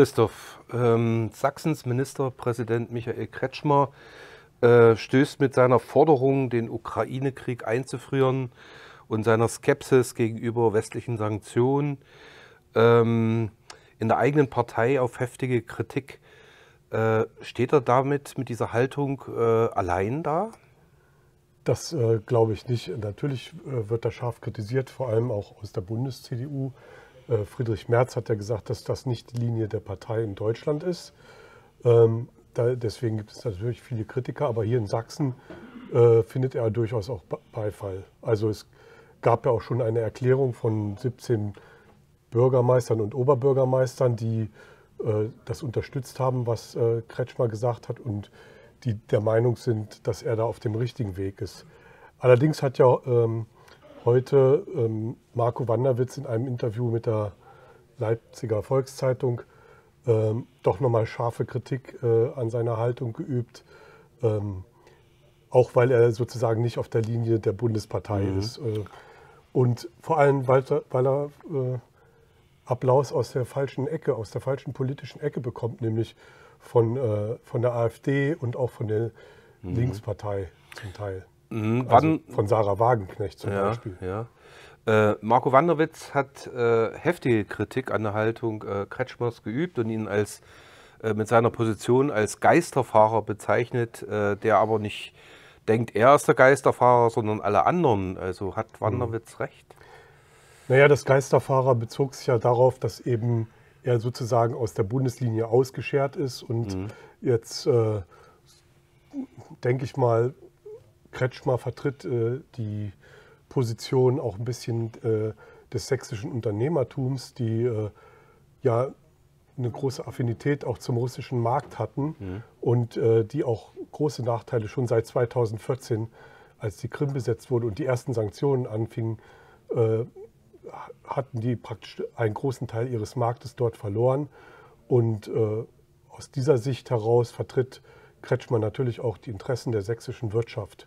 Christoph, ähm, Sachsens Ministerpräsident Michael Kretschmer äh, stößt mit seiner Forderung, den Ukraine-Krieg einzufrieren und seiner Skepsis gegenüber westlichen Sanktionen ähm, in der eigenen Partei auf heftige Kritik. Äh, steht er damit mit dieser Haltung äh, allein da? Das äh, glaube ich nicht. Natürlich äh, wird er scharf kritisiert, vor allem auch aus der Bundes-CDU äh, Friedrich Merz hat ja gesagt, dass das nicht die Linie der Partei in Deutschland ist. Ähm, da, deswegen gibt es natürlich viele Kritiker, aber hier in Sachsen äh, findet er durchaus auch Beifall. Also es gab ja auch schon eine Erklärung von 17 Bürgermeistern und Oberbürgermeistern, die äh, das unterstützt haben, was äh, Kretschmer gesagt hat und die der Meinung sind, dass er da auf dem richtigen Weg ist. Allerdings hat ja ähm, heute ähm, Marco Wanderwitz in einem Interview mit der Leipziger Volkszeitung ähm, doch nochmal scharfe Kritik äh, an seiner Haltung geübt. Ähm, auch weil er sozusagen nicht auf der Linie der Bundespartei mhm. ist. Äh, und vor allem, weil, weil er äh, Applaus aus der falschen Ecke, aus der falschen politischen Ecke bekommt, nämlich von, äh, von der AfD und auch von der mhm. Linkspartei zum Teil. Mhm, also von Sarah Wagenknecht zum ja, Beispiel. Ja. Äh, Marco Wanderwitz hat äh, heftige Kritik an der Haltung äh, Kretschmers geübt und ihn als äh, mit seiner Position als Geisterfahrer bezeichnet, äh, der aber nicht denkt, er ist der Geisterfahrer, sondern alle anderen. Also hat mhm. Wanderwitz mhm. recht? Naja, das Geisterfahrer bezog sich ja darauf, dass eben er sozusagen aus der Bundeslinie ausgeschert ist und mhm. jetzt, äh, denke ich mal, Kretschmer vertritt äh, die Position auch ein bisschen äh, des sächsischen Unternehmertums, die äh, ja eine große Affinität auch zum russischen Markt hatten mhm. und äh, die auch große Nachteile schon seit 2014, als die Krim besetzt wurde und die ersten Sanktionen anfingen, äh, hatten die praktisch einen großen Teil ihres Marktes dort verloren. Und äh, aus dieser Sicht heraus vertritt Kretschmer natürlich auch die Interessen der sächsischen Wirtschaft.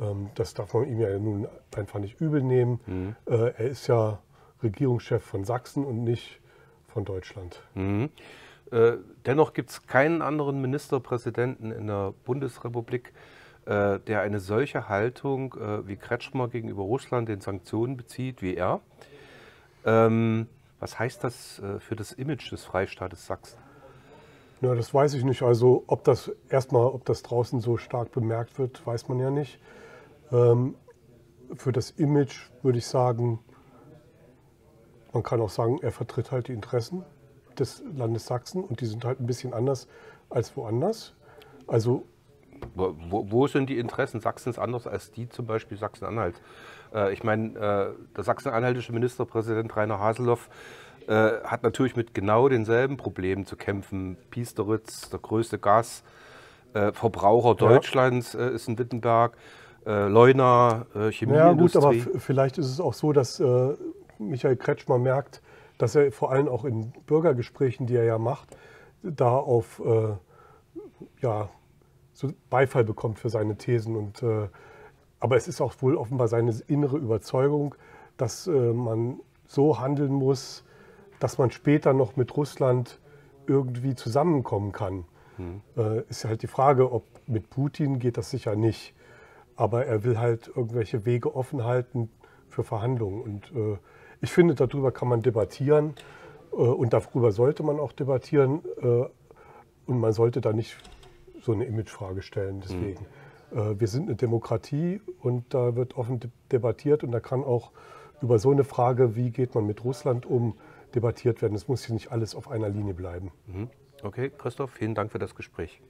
Ähm, das darf man ihm ja nun einfach nicht übel nehmen. Mhm. Äh, er ist ja Regierungschef von Sachsen und nicht von Deutschland. Mhm. Äh, dennoch gibt es keinen anderen Ministerpräsidenten in der Bundesrepublik, äh, der eine solche Haltung wie Kretschmer gegenüber Russland den Sanktionen bezieht, wie er. Ähm, was heißt das für das Image des Freistaates Sachsen? Ja, das weiß ich nicht. Also ob das erstmal, ob das draußen so stark bemerkt wird, weiß man ja nicht. Ähm, für das Image würde ich sagen, man kann auch sagen, er vertritt halt die Interessen des Landes Sachsen und die sind halt ein bisschen anders als woanders. Also wo, wo sind die Interessen Sachsens anders als die zum Beispiel Sachsen-Anhalt? Äh, ich meine, äh, der sachsen-anhaltische Ministerpräsident Rainer Haseloff äh, hat natürlich mit genau denselben Problemen zu kämpfen. Piesteritz, der größte Gasverbraucher Deutschlands ja. Äh, ist in Wittenberg äh, Leuna, äh, Chemieindustrie. Ja gut, aber vielleicht ist es auch so, dass äh, Michael Kretschmer merkt, dass er vor allem auch in Bürgergesprächen, die er ja macht, da auf äh, ja, so Beifall bekommt für seine Thesen. Und, äh, aber es ist auch wohl offenbar seine innere Überzeugung, dass äh, man so handeln muss, dass man später noch mit Russland irgendwie zusammenkommen kann. Hm. Äh, ist halt die Frage, ob mit Putin geht das sicher nicht aber er will halt irgendwelche Wege offen halten für Verhandlungen. Und äh, ich finde, darüber kann man debattieren äh, und darüber sollte man auch debattieren. Äh, und man sollte da nicht so eine Imagefrage stellen. Deswegen, mhm. Äh, wir sind eine Demokratie und da wird offen debattiert und da kann auch über so eine Frage, wie geht man mit Russland um, debattiert werden. Es muss hier nicht alles auf einer Linie bleiben. Mhm. Okay, Christoph, vielen Dank für das Gespräch.